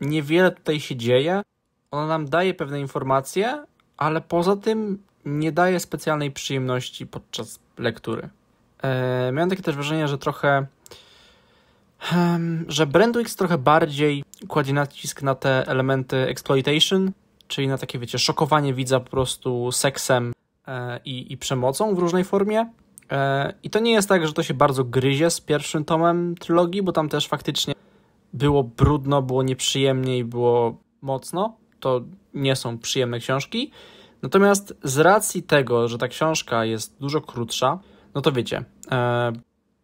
niewiele tutaj się dzieje. Ona nam daje pewne informacje, ale poza tym nie daje specjalnej przyjemności podczas lektury. E, miałem takie też wrażenie, że trochę że Brandwicks trochę bardziej kładzie nacisk na te elementy exploitation, czyli na takie, wiecie, szokowanie widza po prostu seksem e, i, i przemocą w różnej formie. E, I to nie jest tak, że to się bardzo gryzie z pierwszym tomem trylogii, bo tam też faktycznie było brudno, było nieprzyjemnie i było mocno. To nie są przyjemne książki. Natomiast z racji tego, że ta książka jest dużo krótsza, no to wiecie, e,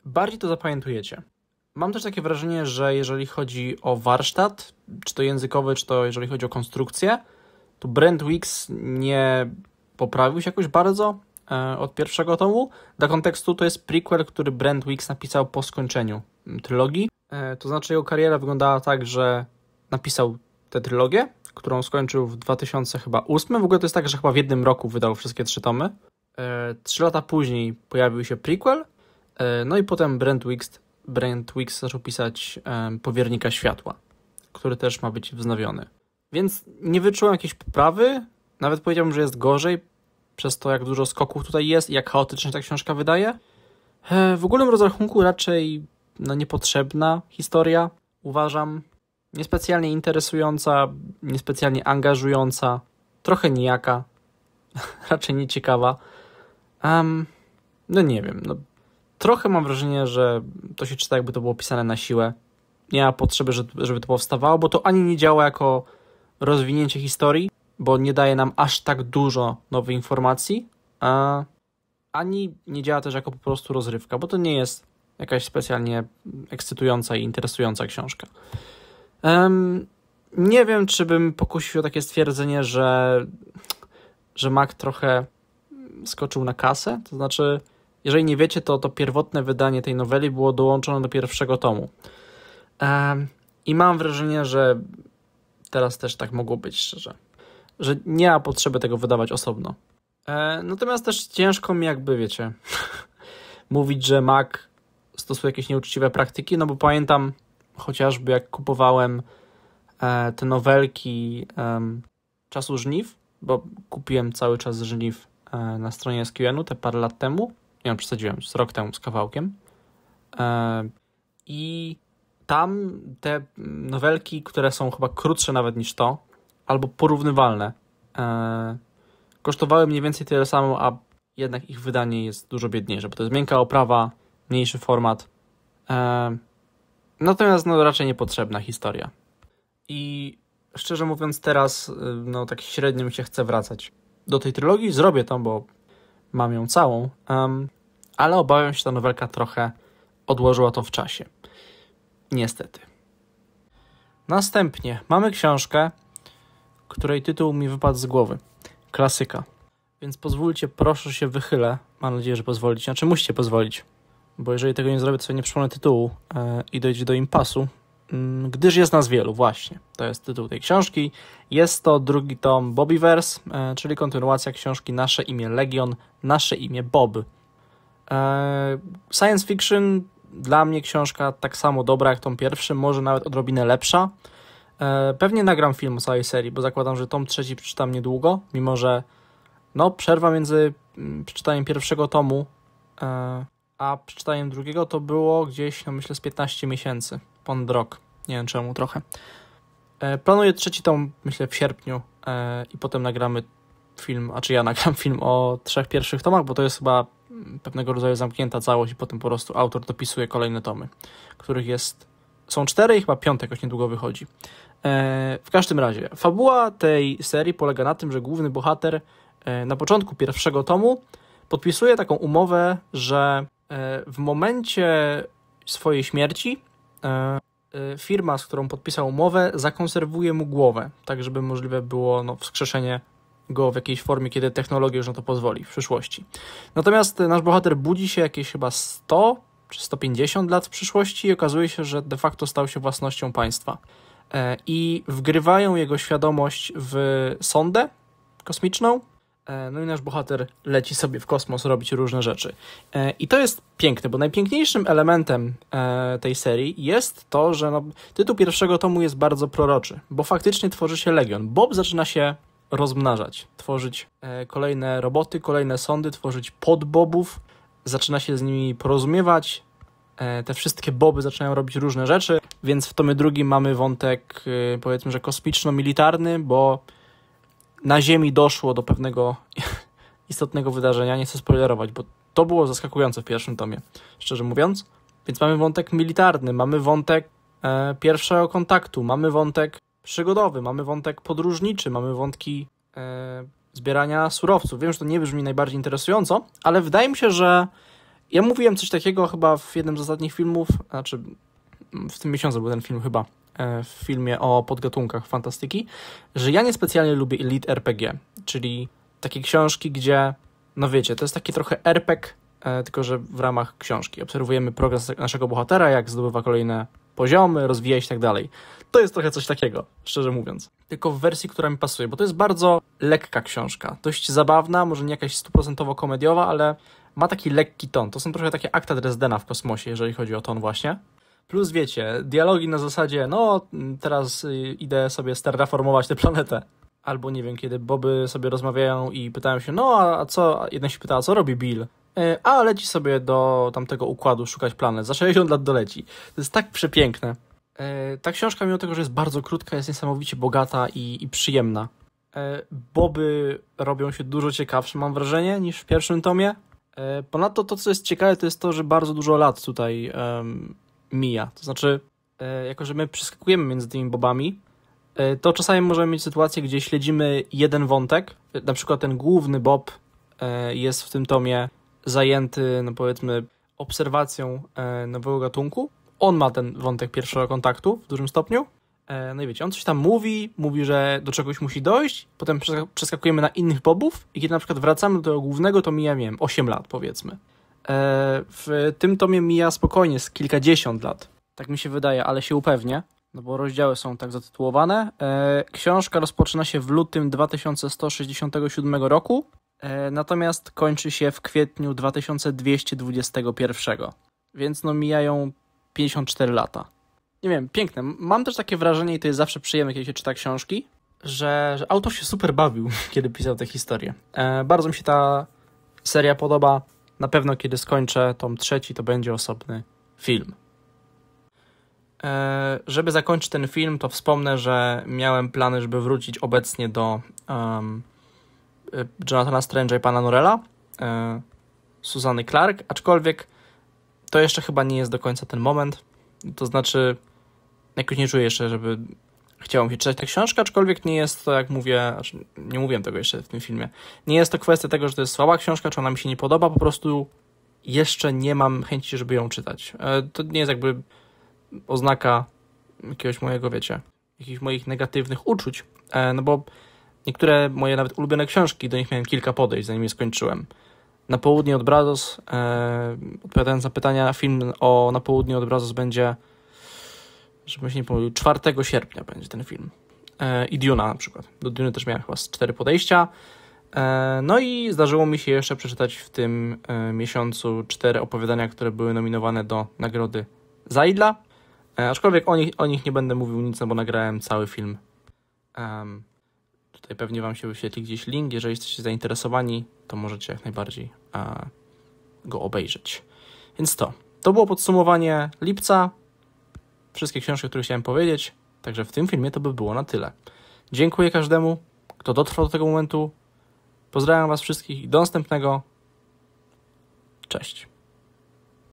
bardziej to zapamiętujecie. Mam też takie wrażenie, że jeżeli chodzi o warsztat, czy to językowy, czy to jeżeli chodzi o konstrukcję, to Brent Weeks nie poprawił się jakoś bardzo e, od pierwszego tomu. Dla kontekstu to jest prequel, który Brent Weeks napisał po skończeniu trylogii. E, to znaczy jego kariera wyglądała tak, że napisał tę trylogię, którą skończył w 2008. W ogóle to jest tak, że chyba w jednym roku wydał wszystkie trzy tomy. E, trzy lata później pojawił się prequel, no i potem Brent Wickst Brent Weeks zaczął pisać Powiernika Światła, który też ma być wznowiony. Więc nie wyczułem jakiejś poprawy, nawet powiedziałbym, że jest gorzej, przez to jak dużo skoków tutaj jest i jak chaotycznie ta książka wydaje. E, w ogólnym rozrachunku raczej no, niepotrzebna historia, uważam. Niespecjalnie interesująca, niespecjalnie angażująca, trochę nijaka, [LAUGHS] raczej nieciekawa. Um, no nie wiem, no trochę mam wrażenie, że to się czyta, jakby to było pisane na siłę. Nie ma potrzeby, żeby to powstawało, bo to ani nie działa jako rozwinięcie historii, bo nie daje nam aż tak dużo nowych informacji, a ani nie działa też jako po prostu rozrywka, bo to nie jest jakaś specjalnie ekscytująca i interesująca książka. Um, nie wiem, czy bym pokusił o takie stwierdzenie, że, że Mac trochę skoczył na kasę, to znaczy jeżeli nie wiecie, to to pierwotne wydanie tej noweli było dołączone do pierwszego tomu. I mam wrażenie, że teraz też tak mogło być, szczerze. Że nie ma potrzeby tego wydawać osobno. E, natomiast też ciężko mi jakby, wiecie, [LAUGHS] mówić, że Mac stosuje jakieś nieuczciwe praktyki, no bo pamiętam chociażby jak kupowałem e, te nowelki czasu żniw, bo kupiłem cały czas żniw e, na stronie SQN-u te parę lat temu nie wiem, przesadziłem, z rok temu z kawałkiem. E, I tam te nowelki, które są chyba krótsze nawet niż to, albo porównywalne, e, kosztowały mniej więcej tyle samo, a jednak ich wydanie jest dużo biedniejsze, bo to jest miękka oprawa, mniejszy format. E, natomiast no, raczej niepotrzebna historia. I szczerze mówiąc, teraz no, tak średnio mi się chce wracać do tej trylogii. Zrobię to, bo mam ją całą ale obawiam się, że ta nowelka trochę odłożyła to w czasie. Niestety. Następnie mamy książkę, której tytuł mi wypadł z głowy. Klasyka. Więc pozwólcie, proszę się wychylę. Mam nadzieję, że pozwolicie. Znaczy musicie pozwolić, bo jeżeli tego nie zrobię, to sobie nie przypomnę tytułu yy, i dojdzie do impasu, mm, gdyż jest nas wielu, właśnie. To jest tytuł tej książki. Jest to drugi tom Bobbyverse, e, czyli kontynuacja książki Nasze imię Legion, Nasze imię Bob. E, science fiction dla mnie książka tak samo dobra jak tom pierwszy, może nawet odrobinę lepsza. E, pewnie nagram film o całej serii, bo zakładam, że tom trzeci przeczytam niedługo, mimo że no, przerwa między mm, przeczytaniem pierwszego tomu e, a przeczytaniem drugiego to było gdzieś, no myślę, z 15 miesięcy, ponad rok, nie wiem czemu trochę. Planuję trzeci tom, myślę, w sierpniu i potem nagramy film, a czy ja [LAUGHS] nagram film o trzech pierwszych tomach, bo to jest chyba pewnego rodzaju zamknięta całość i potem po prostu autor dopisuje kolejne tomy, których jest są cztery i chyba piąty jakoś niedługo wychodzi. E, w każdym razie, fabuła tej serii polega na tym, że główny bohater e, na początku pierwszego tomu podpisuje taką umowę, że e, w momencie swojej śmierci e, e, firma, z którą podpisał umowę, zakonserwuje mu głowę, tak żeby możliwe było no, wskrzeszenie go w jakiejś formie, kiedy technologia już na to pozwoli w przyszłości. Natomiast e, nasz bohater budzi się jakieś chyba 100 czy 150 lat w przyszłości i okazuje się, że de facto stał się własnością państwa. E, I wgrywają jego świadomość w sondę kosmiczną, e, no i nasz bohater leci sobie w kosmos robić różne rzeczy. I to jest piękne, bo najpiękniejszym elementem tej serii jest to, że no, tytuł pierwszego tomu jest bardzo proroczy, bo faktycznie tworzy się Legion. Bob zaczyna się rozmnażać, tworzyć e, kolejne roboty, kolejne sądy, tworzyć podbobów, zaczyna się z nimi porozumiewać. E, te wszystkie boby zaczynają robić różne rzeczy, więc w tomie drugim mamy wątek, e, powiedzmy, że kosmiczno-militarny, bo na Ziemi doszło do pewnego [LAUGHS] istotnego wydarzenia. Nie chcę spoilerować, bo to było zaskakujące w pierwszym tomie, szczerze mówiąc. Więc mamy wątek militarny, mamy wątek e, pierwszego kontaktu, mamy wątek przygodowy, mamy wątek podróżniczy, mamy wątki e, zbierania surowców. Wiem, że to nie brzmi najbardziej interesująco, ale wydaje mi się, że ja mówiłem coś takiego chyba w jednym z ostatnich filmów, znaczy mm, w tym miesiącu był ten film chyba, e, w filmie o podgatunkach fantastyki, że ja niespecjalnie lubię Elite RPG, czyli takie książki, gdzie, no wiecie, to jest taki trochę RPG e, tylko że w ramach książki. Obserwujemy progres naszego bohatera, jak zdobywa kolejne poziomy, rozwijać i tak dalej. To jest trochę coś takiego, szczerze mówiąc. Tylko w wersji, która mi pasuje, bo to jest bardzo lekka książka. Dość zabawna, może nie jakaś stuprocentowo komediowa, ale ma taki lekki ton. To są trochę takie akta Dresdena w kosmosie, jeżeli chodzi o ton właśnie. Plus wiecie, dialogi na zasadzie, no teraz y, idę sobie sterraformować tę planetę. Albo nie wiem, kiedy boby sobie rozmawiają i pytają się, no a co, jeden się pyta, a co robi Bill? E, a leci sobie do tamtego układu szukać planet. Za 60 lat doleci. To jest tak przepiękne. E, ta książka, mimo tego, że jest bardzo krótka, jest niesamowicie bogata i, i przyjemna. E, boby robią się dużo ciekawsze, mam wrażenie, niż w pierwszym tomie. Ponadto to, co jest ciekawe, to jest to, że bardzo dużo lat tutaj um, mija. To znaczy, jako że my przeskakujemy między tymi bobami, to czasami możemy mieć sytuację, gdzie śledzimy jeden wątek, na przykład ten główny bob jest w tym tomie zajęty, no powiedzmy, obserwacją e, nowego gatunku. On ma ten wątek pierwszego kontaktu w dużym stopniu. E, no i wiecie, on coś tam mówi, mówi, że do czegoś musi dojść, potem przeskakujemy na innych bobów i kiedy na przykład wracamy do tego głównego, to mija, nie wiem, 8 lat powiedzmy. E, w tym tomie mija spokojnie z kilkadziesiąt lat. Tak mi się wydaje, ale się upewnię, no bo rozdziały są tak zatytułowane. Książka rozpoczyna się w lutym 2167 roku E, natomiast kończy się w kwietniu 2221, więc no mijają 54 lata. Nie wiem, piękne. Mam też takie wrażenie, i to jest zawsze przyjemne, kiedy się czyta książki, że, że autor się super bawił, [LAUGHS] kiedy pisał tę historię. E, bardzo mi się ta seria podoba. Na pewno, kiedy skończę tom trzeci, to będzie osobny film. E, żeby zakończyć ten film, to wspomnę, że miałem plany, żeby wrócić obecnie do um, E, Jonathana Strange'a i pana Norella, e, Suzanny Clark, aczkolwiek to jeszcze chyba nie jest do końca ten moment. To znaczy, jakoś nie czuję jeszcze, żeby chciało się czytać tę książkę, aczkolwiek nie jest to, jak mówię, znaczy, nie mówiłem tego jeszcze w tym filmie, nie jest to kwestia tego, że to jest słaba książka, czy ona mi się nie podoba, po prostu jeszcze nie mam chęci, żeby ją czytać. E, to nie jest jakby oznaka jakiegoś mojego, wiecie, jakichś moich negatywnych uczuć, no bo Niektóre moje nawet ulubione książki, do nich miałem kilka podejść, zanim je skończyłem. Na południe od Brazos, e, odpowiadając na pytania, film o Na południe od Brazos będzie, żebym się nie pomylił, 4 sierpnia będzie ten film. E, I Duna na przykład. Do Duny też miałem chyba cztery podejścia. E, no i zdarzyło mi się jeszcze przeczytać w tym e, miesiącu cztery opowiadania, które były nominowane do nagrody Zaidla. E, aczkolwiek o nich, o nich nie będę mówił nic, no bo nagrałem cały film. Um, Tutaj pewnie Wam się wyświetli gdzieś link. Jeżeli jesteście zainteresowani, to możecie jak najbardziej a, go obejrzeć. Więc to. To było podsumowanie lipca. Wszystkie książki, o których chciałem powiedzieć. Także w tym filmie to by było na tyle. Dziękuję każdemu, kto dotrwał do tego momentu. Pozdrawiam Was wszystkich i do następnego. Cześć.